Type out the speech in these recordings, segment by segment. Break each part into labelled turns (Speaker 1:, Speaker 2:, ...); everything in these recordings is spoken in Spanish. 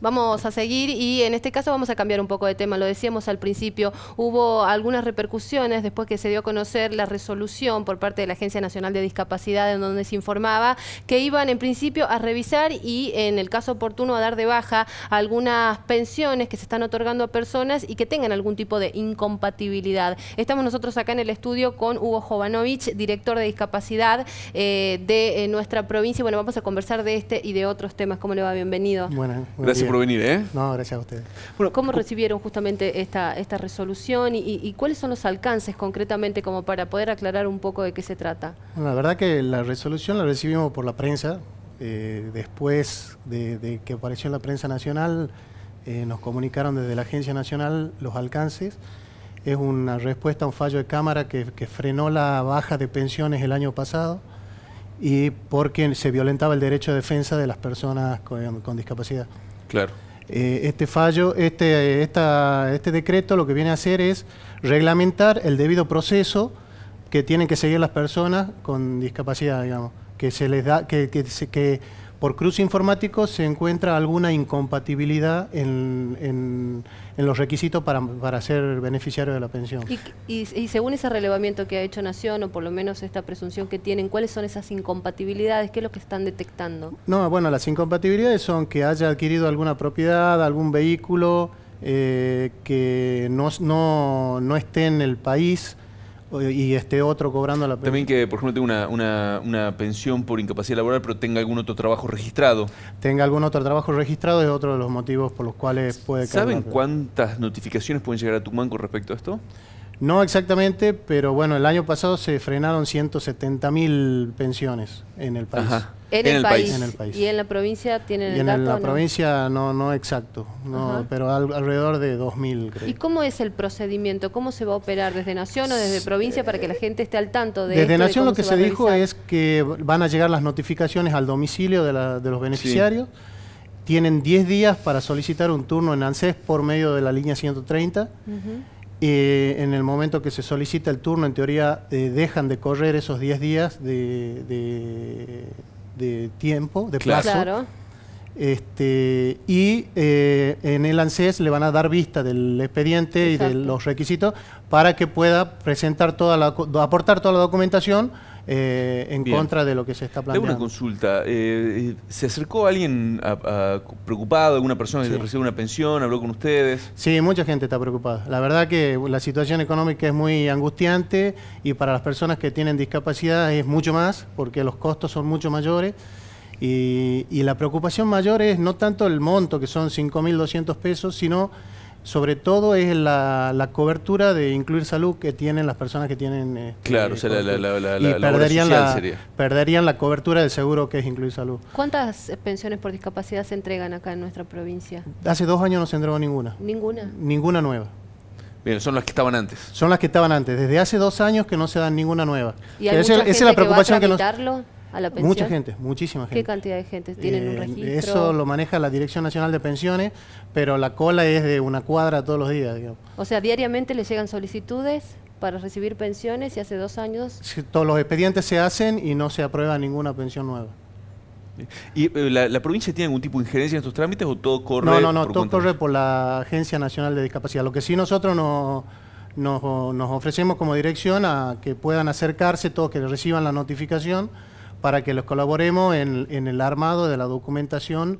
Speaker 1: Vamos a seguir y en este caso vamos a cambiar un poco de tema. Lo decíamos al principio, hubo algunas repercusiones después que se dio a conocer la resolución por parte de la Agencia Nacional de Discapacidad en donde se informaba que iban en principio a revisar y en el caso oportuno a dar de baja algunas pensiones que se están otorgando a personas y que tengan algún tipo de incompatibilidad. Estamos nosotros acá en el estudio con Hugo Jovanovich, director de discapacidad eh, de eh, nuestra provincia. bueno, vamos a conversar de este y de otros temas. ¿Cómo le va? Bienvenido.
Speaker 2: ¿eh? No, gracias a ustedes.
Speaker 1: Bueno, ¿Cómo recibieron justamente esta, esta resolución y, cuáles son los alcances concretamente como para poder aclarar un poco de qué se trata?
Speaker 2: la verdad que la resolución la recibimos por la prensa. Eh, después de, que apareció en la prensa nacional, eh, nos comunicaron desde la Agencia Nacional los alcances. Es una respuesta a un fallo de Cámara que, frenó la baja de pensiones el año pasado y porque se violentaba el derecho de defensa de las personas con discapacidad. Claro. Eh, este fallo, este, eh, esta, este decreto lo que viene a hacer es reglamentar el debido proceso que tienen que seguir las personas con discapacidad, digamos, que se les da, que, que, que por cruce informático se encuentra alguna incompatibilidad en en los requisitos para, para ser beneficiario de la pensión.
Speaker 1: Y, según ese relevamiento que ha hecho Nación, o por lo menos esta presunción que tienen, ¿cuáles son esas incompatibilidades? ¿Qué es lo que están detectando?
Speaker 2: No, bueno, las incompatibilidades son que haya adquirido alguna propiedad, algún vehículo, eh, que no, no esté en el país, y este otro cobrando la pensión. También
Speaker 3: que, por ejemplo, tenga una, una, una, pensión por incapacidad laboral, pero tenga algún otro trabajo registrado.
Speaker 2: Tenga algún otro trabajo registrado es otro de los motivos por los cuales puede caer. ¿Saben
Speaker 3: cuántas notificaciones pueden llegar a Tucumán con respecto a esto?
Speaker 2: No exactamente, pero bueno, el año pasado se frenaron 170 mil pensiones en el país. En, el, país. ¿Y
Speaker 1: en la provincia tienen el En la provincia
Speaker 2: no, no exacto, pero alrededor de 2.000 creo. ¿Y
Speaker 1: cómo es el procedimiento? ¿Cómo se va a operar? ¿Desde Nación o desde provincia para que la gente esté al tanto de Desde Nación lo que se, dijo
Speaker 2: es que van a llegar las notificaciones al domicilio de, los beneficiarios. tienen 10 días para solicitar un turno en ANSES por medio de la línea 130. Eh, en el momento que se solicita el turno, en teoría, eh, dejan de correr esos 10 días de, de, de tiempo, de plazo. Claro. Este, y eh, en el ANSES le van a dar vista del expediente y de los requisitos para que pueda presentar toda la, aportar toda la documentación eh, en contra de lo que se está planteando. Tengo una
Speaker 3: consulta. Eh, ¿Se acercó alguien preocupado, alguna persona que recibe una pensión, habló con ustedes?
Speaker 2: Sí, mucha gente está preocupada. La verdad que la situación económica es muy angustiante y para las personas que tienen discapacidad es mucho más porque los costos son mucho mayores. Y, la preocupación mayor es no tanto el monto, que son 5.200 pesos, sino sobre todo es la, la, cobertura de incluir salud que tienen las personas que tienen... Eh, claro, o sea, la, la, perderían la, cobertura del seguro que es incluir salud.
Speaker 1: ¿Cuántas eh, pensiones por discapacidad se entregan acá en nuestra provincia?
Speaker 2: Hace dos años no se entregó ninguna. ¿Ninguna? Ninguna nueva.
Speaker 3: Bien, son las que estaban antes.
Speaker 2: Son las que estaban antes. Desde hace dos años que no se dan ninguna nueva. ¿Y hay es la preocupación que, va
Speaker 1: Mucha gente, muchísima gente. ¿Qué cantidad de gente tienen un eh, registro? Eso lo
Speaker 2: maneja la Dirección Nacional de Pensiones, pero la cola es de una cuadra todos los días.
Speaker 1: O sea, diariamente le llegan solicitudes para recibir pensiones y hace dos años...
Speaker 2: todos los expedientes se hacen y no se aprueba ninguna pensión nueva.
Speaker 3: ¿Y eh, la, provincia tiene algún tipo de injerencia en estos trámites o todo corre No, no, no, todo corre
Speaker 2: por la Agencia Nacional de Discapacidad. Lo que sí nosotros nos, nos ofrecemos como dirección a que puedan acercarse todos, que reciban la notificación para que los colaboremos en, el armado de la documentación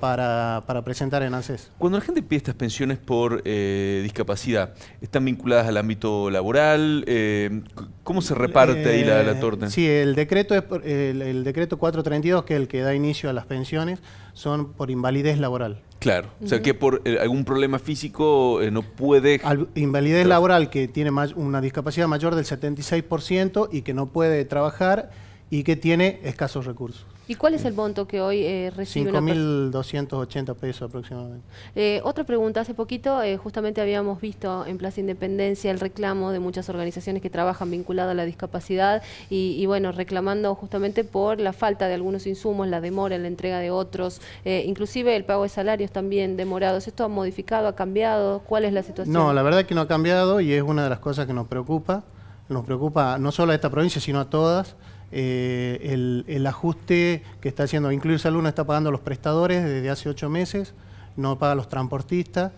Speaker 2: para, presentar en ANSES.
Speaker 3: Cuando la gente pide estas pensiones por eh, discapacidad, ¿están vinculadas al ámbito laboral? Eh, ¿Cómo se reparte ahí la, la, eh, torta? Sí,
Speaker 2: el decreto, es, el, decreto 432, que es el que da inicio a las pensiones, son por invalidez laboral.
Speaker 3: Claro, o sea que por algún problema físico no puede... invalidez
Speaker 2: laboral que tiene más, una discapacidad mayor del 76% y que no puede trabajar y que tiene escasos recursos.
Speaker 1: ¿Y cuál es el monto que hoy eh, recibe
Speaker 2: 5.280 pesos aproximadamente.
Speaker 1: Eh, otra pregunta, hace poquito eh, justamente habíamos visto en Plaza Independencia el reclamo de muchas organizaciones que trabajan vinculadas a la discapacidad y, bueno, reclamando justamente por la falta de algunos insumos, la demora en la entrega de otros, inclusive el pago de salarios también demorados. ¿Esto ha modificado, ha cambiado? ¿Cuál es la situación? No, la
Speaker 2: verdad que no ha cambiado y es una de las cosas que nos preocupa. Nos preocupa no solo a esta provincia, sino a todas. Eh, el, ajuste que está haciendo. Incluir Salud no está pagando los prestadores desde hace ocho meses, no paga los transportistas.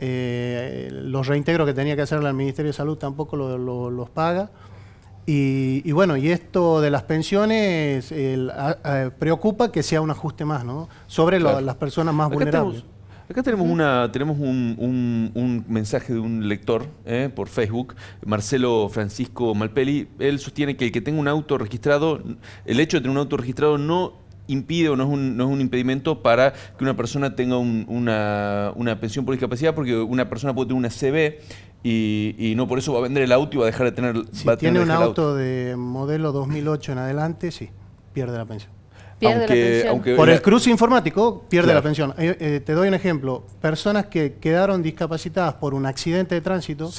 Speaker 2: Eh, los reintegros que tenía que hacer el Ministerio de Salud tampoco los paga. Y, bueno, y esto de las pensiones preocupa que sea un ajuste más, ¿no? Sobre las personas más vulnerables. Acá tenemos,
Speaker 3: una, tenemos un, mensaje de un lector eh, por Facebook, Marcelo Francisco Malpeli. Él sostiene que el que tenga un auto registrado, el hecho de tener un auto registrado no impide o no es, un, impedimento para que una persona tenga una, pensión por discapacidad, porque una persona puede tener una CB y, no por eso va a vender el auto y va a dejar de tener... Si tiene un auto,
Speaker 2: auto de modelo 2008 en adelante, sí, pierde la pensión. Por el cruce informático pierde la pensión. Eh, eh, te doy un ejemplo. Personas que quedaron discapacitadas por un accidente de tránsito,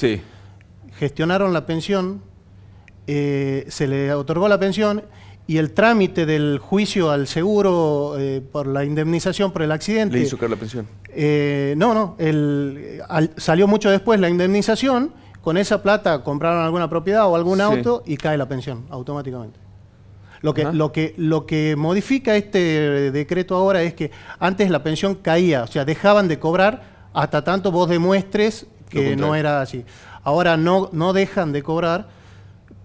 Speaker 2: gestionaron la pensión, eh, se le otorgó la pensión y el trámite del juicio al seguro por la indemnización por el accidente. ¿Le hizo caer la pensión? no, no. salió mucho después la indemnización. Con esa plata compraron alguna propiedad o algún auto y cae la pensión automáticamente. Lo que, lo, que, lo que modifica este decreto ahora es que antes la pensión caía, o sea, dejaban de cobrar hasta tanto vos demuestres que no era así. Ahora no, no dejan de cobrar,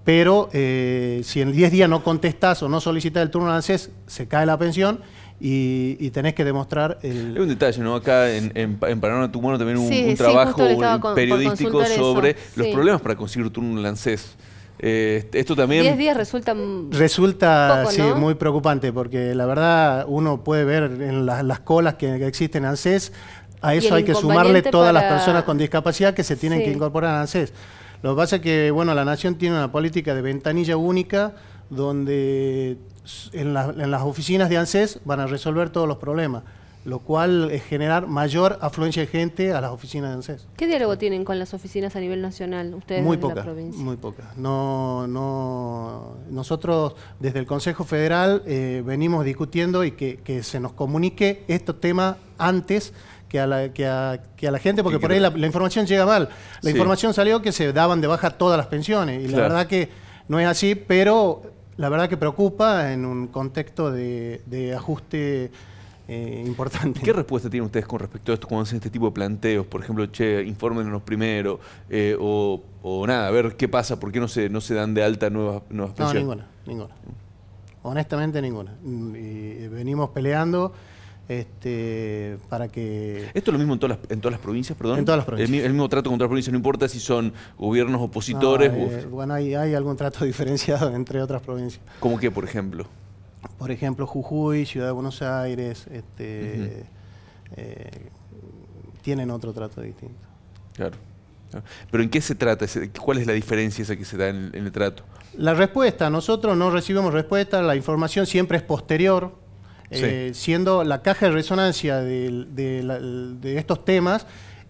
Speaker 2: pero eh, si en 10 días no contestás o no solicitas el turno de ANSES, se cae la pensión. Y, tenés que demostrar el... Hay un
Speaker 3: detalle, ¿no? Acá en, en, en Paraná también un, trabajo eh, periodístico sobre los problemas
Speaker 2: para conseguir un turno en ANSES. Eh, esto también... 10
Speaker 1: días resulta... Resulta, sí, muy
Speaker 2: preocupante, porque la verdad uno puede ver en las colas que, existen en ANSES, a eso hay que sumarle todas las personas con discapacidad que se tienen que incorporar a ANSES. Lo que pasa es que, bueno, la Nación tiene una política de ventanilla única donde en las oficinas de ANSES van a resolver todos los problemas lo cual es generar mayor afluencia de gente a las oficinas de ANSES.
Speaker 1: ¿Qué diálogo tienen con las oficinas a nivel nacional ustedes muy la provincia?
Speaker 2: Muy pocas. No, no, nosotros desde el Consejo Federal eh, venimos discutiendo y que, se nos comunique este tema antes que a la, gente, porque por ahí la, información llega mal. La información salió que se daban de baja todas las pensiones y la verdad que no es así, pero la verdad que preocupa en un contexto de, de ajuste eh, importante. ¿Qué
Speaker 3: respuesta tienen ustedes con respecto a esto cuando hacen este tipo de planteos? Por ejemplo, che, infórmenos primero, eh, o, nada, a ver qué pasa, por qué no se, no se dan de alta nuevas, nuevas No, ninguna,
Speaker 2: ninguna. Honestamente, ninguna. Eh, venimos peleando este, para que...
Speaker 3: ¿Esto es lo mismo en todas las, en todas las provincias, perdón? En todas las provincias. El, mismo trato con todas las provincias, no importa si son gobiernos opositores...
Speaker 2: bueno, hay, hay algún trato diferenciado entre otras provincias.
Speaker 3: ¿Cómo que, por ejemplo?
Speaker 2: por ejemplo, Jujuy, Ciudad de Buenos Aires, este, eh, tienen otro trato distinto.
Speaker 3: Claro. Pero ¿en qué se trata? ¿Cuál es la diferencia esa que se da en, el trato?
Speaker 2: La respuesta, nosotros no recibimos respuesta, la información siempre es posterior, eh, siendo la caja de resonancia de, estos temas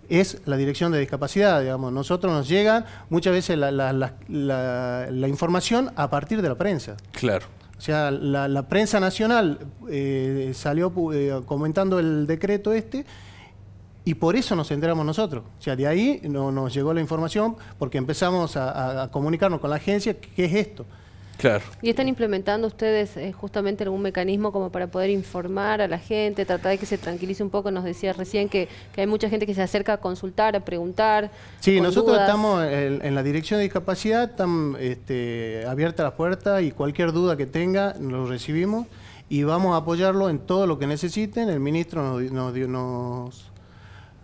Speaker 2: es la dirección de discapacidad, digamos. Nosotros nos llegan muchas veces la información a partir de la prensa. Claro. O sea, la, prensa nacional eh, salió eh, comentando el decreto este y por eso nos enteramos nosotros. O sea, de ahí no, nos llegó la información porque empezamos a comunicarnos con la agencia qué es esto. Claro.
Speaker 1: ¿Y están implementando ustedes eh, justamente algún mecanismo como para poder informar a la gente, tratar de que se tranquilice un poco? Nos decía recién que, hay mucha gente que se acerca a consultar, a preguntar. Sí, nosotros estamos
Speaker 2: en, la dirección de discapacidad, están este, abierta la puerta y cualquier duda que tenga lo recibimos y vamos a apoyarlo en todo lo que necesiten. El ministro nos, nos, nos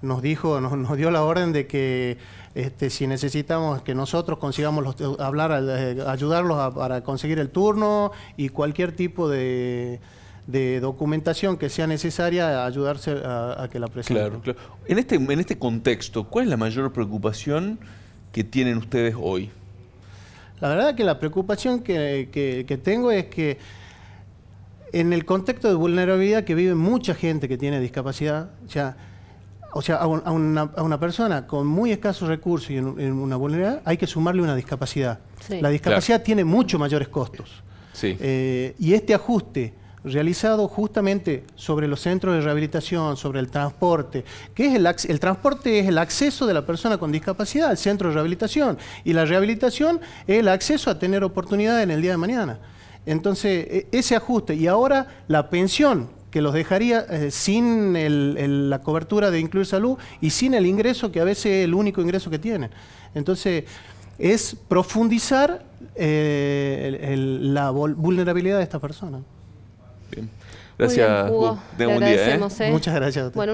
Speaker 2: nos dijo, nos, dio la orden de que este, si necesitamos que nosotros consigamos hablar, eh, ayudarlos para conseguir el turno y cualquier tipo de, documentación que sea necesaria, ayudarse a, que la presenten.
Speaker 3: Claro, En este, en este contexto, ¿cuál es la mayor preocupación que tienen ustedes hoy?
Speaker 2: La verdad que la preocupación que, tengo es que en el contexto de vulnerabilidad que vive mucha gente que tiene discapacidad, ya o sea, a, una, persona con muy escasos recursos y en, una vulnerabilidad hay que sumarle una discapacidad. La discapacidad tiene mucho mayores costos. Eh, y este ajuste realizado justamente sobre los centros de rehabilitación, sobre el transporte, que es el, transporte es el acceso de la persona con discapacidad al centro de rehabilitación y la rehabilitación es el acceso a tener oportunidades en el día de mañana. Entonces, e-, ese ajuste y ahora la pensión que los dejaría eh, sin la cobertura de Incluir Salud y sin el ingreso, que a veces es el único ingreso que tienen. Entonces, es profundizar eh, la vulnerabilidad de estas personas.
Speaker 3: Gracias, Hugo. ¿eh? Muchas gracias